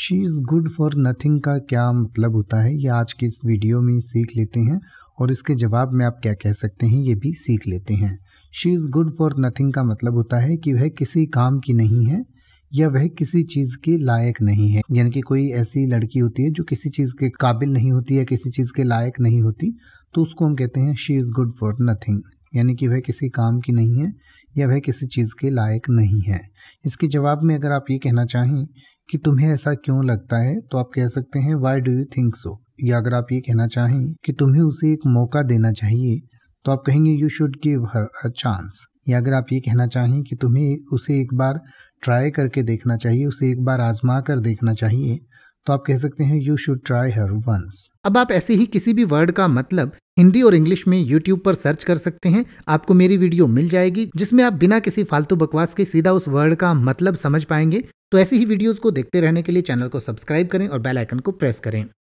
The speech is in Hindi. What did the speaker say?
she is good for nothing का क्या मतलब होता है ये आज की इस वीडियो में सीख लेते हैं और इसके जवाब में आप क्या कह सकते हैं ये भी सीख लेते हैं she is good for nothing का मतलब होता है कि वह किसी काम की नहीं है या वह किसी चीज़ के लायक नहीं है यानी कि कोई ऐसी लड़की होती है जो किसी चीज़ के काबिल नहीं होती या किसी चीज़ के लायक नहीं होती तो उसको हम कहते हैं she is good for nothing यानी कि वह किसी काम की नहीं है या वह किसी चीज़ के लायक नहीं है इसके जवाब में अगर आप ये कहना चाहें कि तुम्हें ऐसा क्यों लगता है तो आप कह सकते हैं why do you think so या अगर आप ये कहना चाहें कि तुम्हें उसे एक मौका देना चाहिए तो आप कहेंगे you should give her a chance या अगर आप ये कहना चाहें कि तुम्हें उसे एक बार ट्राई करके देखना चाहिए उसे एक बार आजमा कर देखना चाहिए तो आप कह सकते हैं you should try her once अब आप ऐसे ही किसी भी वर्ड का मतलब हिंदी और इंग्लिश में यूट्यूब पर सर्च कर सकते हैं आपको मेरी वीडियो मिल जाएगी जिसमें आप बिना किसी फालतू बकवास के सीधा उस वर्ड का मतलब समझ पाएंगे तो ऐसी ही वीडियोस को देखते रहने के लिए चैनल को सब्सक्राइब करें और बेल आइकन को प्रेस करें